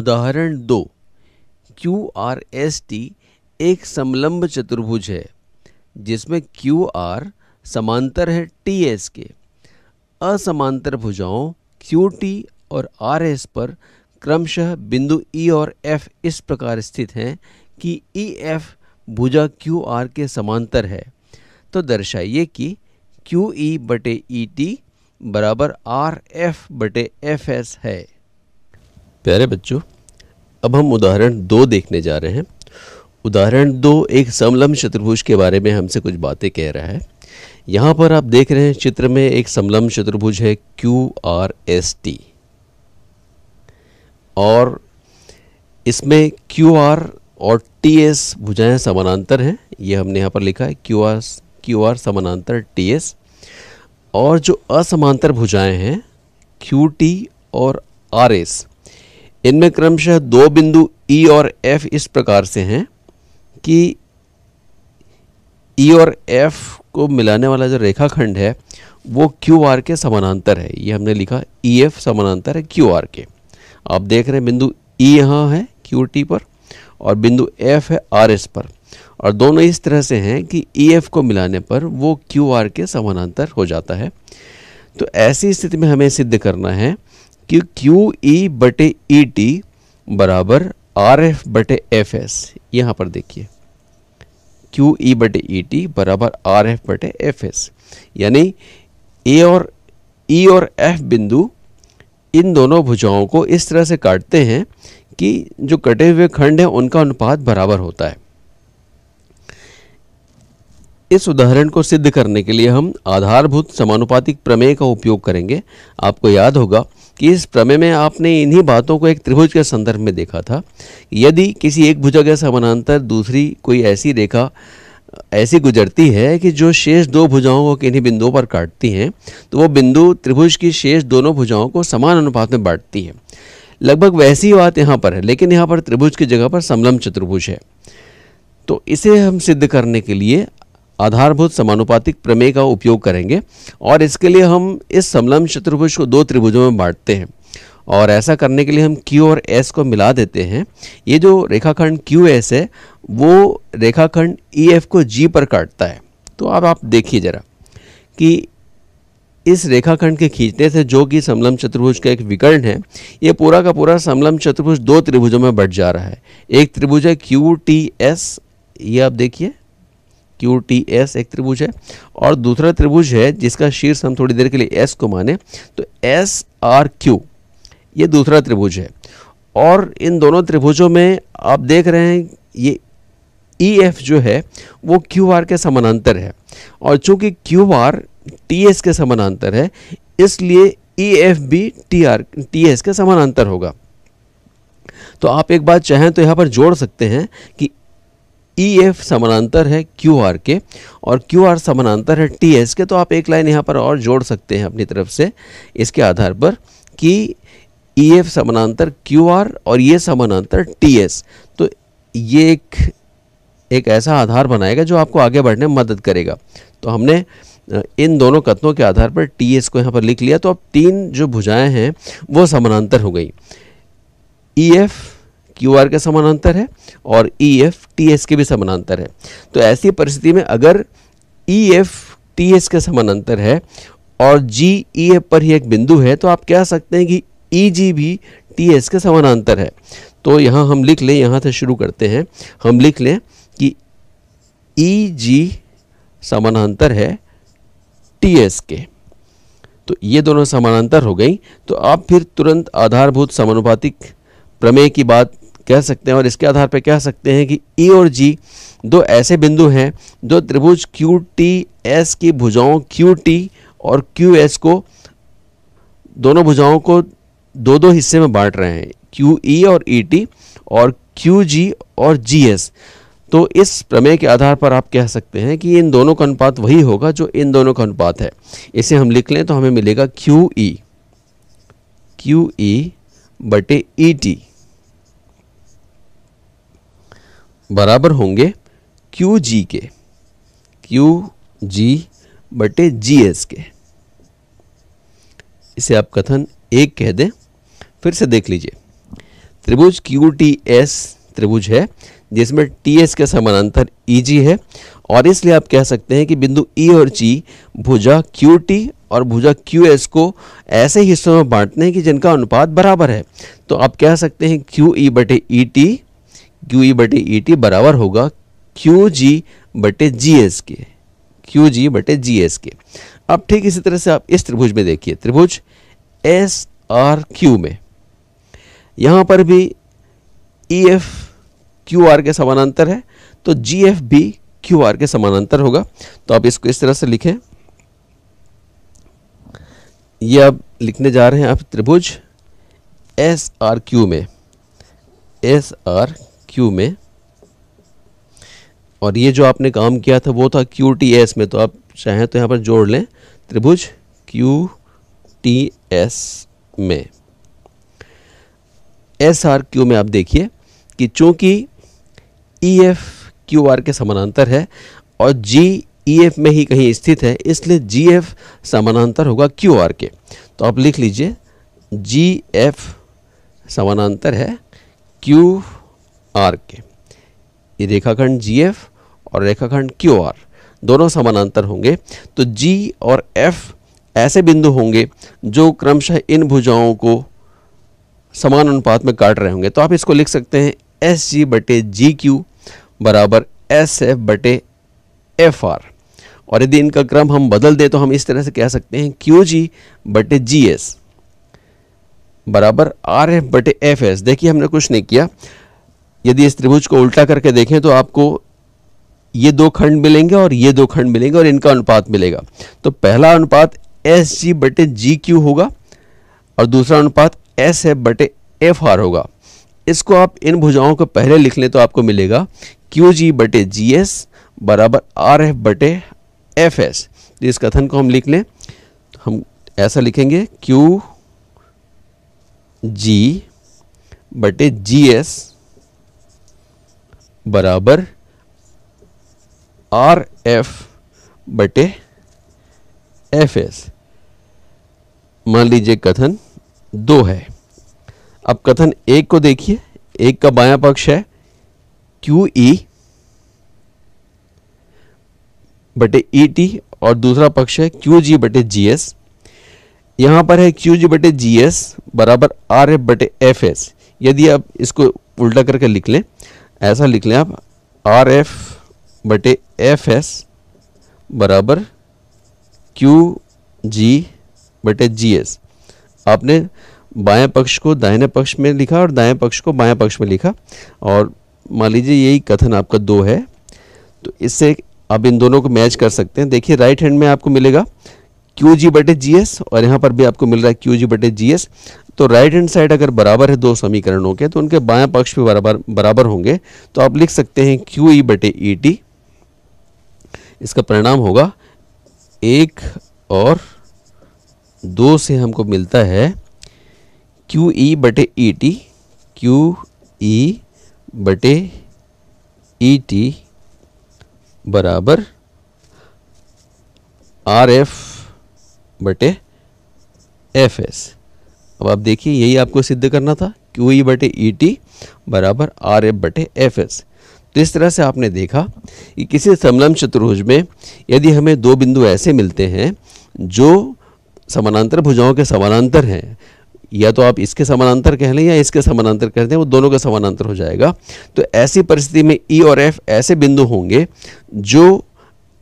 उदाहरण दो Q R S T एक समलंब चतुर्भुज है जिसमें क्यू आर समांतर है टी एस के असमांतर भुजाओं क्यू टी और आर एस पर क्रमशः बिंदु ई e और एफ इस प्रकार स्थित हैं कि ई e एफ भुजा क्यू आर के समांतर है तो दर्शाइए कि क्यू ई e बटे ई टी बराबर आर एफ बटे एफ एस है प्यारे बच्चों अब हम उदाहरण दो देखने जा रहे हैं उदाहरण दो एक समलम चतुर्भुज के बारे में हमसे कुछ बातें कह रहा है यहाँ पर आप देख रहे हैं चित्र में एक समलम चतुर्भुज है क्यू आर एस टी और इसमें क्यू आर और टी एस भुजाएँ समानांतर हैं ये हमने यहाँ पर लिखा है क्यू आर क्यू आर समानांतर टी एस और जो असमांतर भुजाएँ हैं क्यू टी और आर एस इनमें क्रमशः दो बिंदु ई e और एफ इस प्रकार से हैं कि ई e और एफ को मिलाने वाला जो रेखाखंड है वो क्यू आर के समानांतर है ये हमने लिखा ई e एफ समानांतर है क्यू आर के आप देख रहे हैं बिंदु ई e यहाँ है क्यू टी पर और बिंदु एफ है आर एस पर और दोनों इस तरह से हैं कि ई e एफ को मिलाने पर वो क्यू आर के समानांतर हो जाता है तो ऐसी स्थिति में हमें सिद्ध करना है कि क्यू ई बटे ई टी बराबर आर एफ बटे एफ एस यहाँ पर देखिए क्यू ई बटे ई टी बराबर आर एफ बटे एफ एस यानी ए और ई e और एफ बिंदु इन दोनों भुजाओं को इस तरह से काटते हैं कि जो कटे हुए खंड हैं उनका अनुपात बराबर होता है इस उदाहरण को सिद्ध करने के लिए हम आधारभूत समानुपातिक प्रमेय का उपयोग करेंगे आपको याद होगा कि इस प्रमेय में आपने इन्हीं बातों को एक त्रिभुज के संदर्भ में देखा था यदि किसी एक भुजा के समानांतर दूसरी कोई ऐसी रेखा ऐसी गुजरती है कि जो शेष दो भुजाओं को किन्हीं बिंदुओं पर काटती हैं तो वो बिंदु त्रिभुज की शेष दोनों भुजाओं को समान अनुपात में बांटती है लगभग वैसी बात यहाँ पर है लेकिन यहाँ पर त्रिभुज की जगह पर समलम चतुर्भुज है तो इसे हम सिद्ध करने के लिए आधारभूत समानुपातिक प्रमेय का उपयोग करेंगे और इसके लिए हम इस समलम चतुर्भुज को दो त्रिभुजों में बांटते हैं और ऐसा करने के लिए हम Q और S को मिला देते हैं ये जो रेखाखंड क्यू एस है वो रेखाखंड ई e एफ को G पर काटता है तो अब आप देखिए ज़रा कि इस रेखाखंड के खींचने से जो कि समलम चतुर्भुज का एक विकर्ण है ये पूरा का पूरा समलम चतुर्भुज दो त्रिभुजों में बढ़ जा रहा है एक त्रिभुज है क्यू टी एस ये आप देखिए क्यू टी एस एक त्रिभुज है और दूसरा त्रिभुज है जिसका शीर्ष हम थोड़ी देर के लिए एस को माने तो एस आर क्यू ये दूसरा त्रिभुज है और इन दोनों त्रिभुजों में आप देख रहे हैं ये ई e एफ जो है वो क्यू आर के समानांतर है और चूंकि क्यू आर टी एस के समानांतर है इसलिए ई e एफ भी टी आर टी एस के समानांतर होगा तो आप एक बात चाहें तो यहाँ पर जोड़ सकते हैं कि ई e एफ समानांतर है क्यू आर के और क्यू आर समानांतर है टी एस के तो आप एक लाइन यहाँ पर और जोड़ सकते हैं अपनी तरफ से इसके आधार पर कि ई e एफ समानांतर क्यू आर और ये समानांतर टी एस तो ये एक एक ऐसा आधार बनाएगा जो आपको आगे बढ़ने में मदद करेगा तो हमने इन दोनों कथनों के आधार पर टी एस को यहाँ पर लिख लिया तो अब तीन जो भुजाएं हैं वो समानांतर हो गई E e F Q R के समानांतर है और ई एफ टी एस के भी समानांतर है तो ऐसी परिस्थिति में अगर ई एफ टी एस के समानांतर है और जी ई एफ पर ही एक बिंदु है तो आप कह सकते हैं कि ई e जी भी टी एस के समानांतर है तो यहाँ हम लिख लें यहाँ से शुरू करते हैं हम लिख लें कि ई e जी समानांतर है टी एस के तो ये दोनों समानांतर हो गई तो आप फिर तुरंत आधारभूत समानुपातिक प्रमेय की बात कह सकते हैं और इसके आधार पर कह सकते हैं कि ई और जी दो ऐसे बिंदु हैं जो त्रिभुज क्यू टी एस की भुजाओं क्यू टी और क्यू एस को दोनों भुजाओं को दो दो हिस्से में बांट रहे हैं क्यू ई e और ई e टी और क्यू जी और जी एस तो इस प्रमेय के आधार पर आप कह सकते हैं कि इन दोनों का अनुपात वही होगा जो इन दोनों का अनुपात है इसे हम लिख लें तो हमें मिलेगा क्यू ई क्यू ई बटे ई e टी बराबर होंगे क्यू जी के क्यू जी बटे जी एस के इसे आप कथन एक कह दें फिर से देख लीजिए त्रिभुज क्यू टी एस त्रिभुज है जिसमें टी एस के समानांतर ई जी है और इसलिए आप कह सकते हैं कि बिंदु ई e और जी भुजा क्यू टी और भुजा क्यू एस को ऐसे हिस्सों में बांटते हैं कि जिनका अनुपात बराबर है तो आप कह सकते हैं क्यू ई बटे ई टी क्यू ई बटे ई टी बराबर होगा क्यू जी बटे जी एस के क्यू जी बटे जी एस के अब ठीक इसी तरह से आप इस त्रिभुज में देखिए त्रिभुज एस आर क्यू में यहां पर भी ई एफ क्यू आर के समानांतर है तो जी एफ भी क्यू आर के समानांतर होगा तो आप इसको इस तरह से लिखें ये अब लिखने जा रहे हैं आप त्रिभुज एस आर क्यू में एस आर क्यू में और ये जो आपने काम किया था वो था क्यू टी एस में तो आप चाहें तो यहाँ पर जोड़ लें त्रिभुज क्यू टी एस में एस आर क्यू में आप देखिए कि चूंकि ई एफ क्यू आर के समानांतर है और जी ई एफ में ही कहीं स्थित है इसलिए जी एफ समानांतर होगा क्यू आर के तो आप लिख लीजिए जी एफ समानांतर है क्यू आर के ये रेखाखंड जी एफ और रेखाखंड क्यू आर दोनों समानांतर होंगे तो जी और एफ ऐसे बिंदु होंगे जो क्रमशः इन भुजाओं को समान अनुपात में काट रहे होंगे तो आप इसको लिख सकते हैं एस जी बटे जी क्यू बराबर एस एफ बटे एफ आर और यदि इनका क्रम हम बदल दें तो हम इस तरह से कह सकते हैं क्यू जी बटे जी एस बराबर आर एफ बटे एफ एस देखिए हमने कुछ नहीं किया यदि इस त्रिभुज को उल्टा करके देखें तो आपको ये दो खंड मिलेंगे और ये दो खंड मिलेंगे और इनका अनुपात मिलेगा तो पहला अनुपात एस जी बटे जी क्यू होगा और दूसरा अनुपात एस एफ बटे एफ आर होगा इसको आप इन भुजाओं को पहले लिख लें तो आपको मिलेगा क्यू जी बटे जी एस बराबर आर एफ बटे एफ एस तो इस कथन को हम लिख लें तो हम ऐसा लिखेंगे क्यू जी बटे जी एस बराबर आर एफ बटे एफ एस मान लीजिए कथन दो है अब कथन एक को देखिए एक का बायां पक्ष है क्यू ई बटे ई टी और दूसरा पक्ष है क्यू जी बटे जी एस यहां पर है क्यू जी बटे जी एस बराबर आर एफ बटे एफ एस यदि आप इसको उल्टा करके लिख लें ऐसा लिख लें आप आर एफ बटे एफ एस बराबर क्यू जी बटे जी एस आपने बाएं पक्ष को दाहिने पक्ष में लिखा और दाएं पक्ष को बाएं पक्ष में लिखा और मान लीजिए यही कथन आपका दो है तो इससे आप इन दोनों को मैच कर सकते हैं देखिए राइट हैंड में आपको मिलेगा क्यू जी बटे जी एस और यहाँ पर भी आपको मिल रहा है क्यू जी बटे जी एस तो राइट हैंड साइड अगर बराबर है दो समीकरणों के तो उनके बाया पक्ष भी बराबर बराबर होंगे तो आप लिख सकते हैं क्यू ई e बटे ई e टी इसका परिणाम होगा एक और दो से हमको मिलता है क्यू ई e बटे ई टी क्यू ई बटे ई टी बराबर आर एफ बटे एफ एस अब आप देखिए यही आपको सिद्ध करना था क्यू ई e बटे ई e टी बराबर आर एफ बटे एफ एस तो इस तरह से आपने देखा कि किसी समलम चतुर्भुज में यदि हमें दो बिंदु ऐसे मिलते हैं जो समानांतर भुजाओं के समानांतर हैं या तो आप इसके समानांतर कह लें या इसके समानांतर कह दें वो दोनों का समानांतर हो जाएगा तो ऐसी परिस्थिति में ई e और एफ ऐसे बिंदु होंगे जो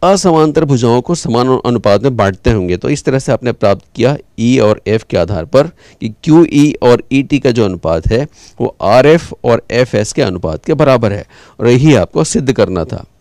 असमांतर भुजाओं को समान अनुपात में बांटते होंगे तो इस तरह से आपने प्राप्त किया ई e और एफ के आधार पर कि क्यू ई e और ई e टी का जो अनुपात है वो आर एफ और एफ एस के अनुपात के बराबर है और यही आपको सिद्ध करना था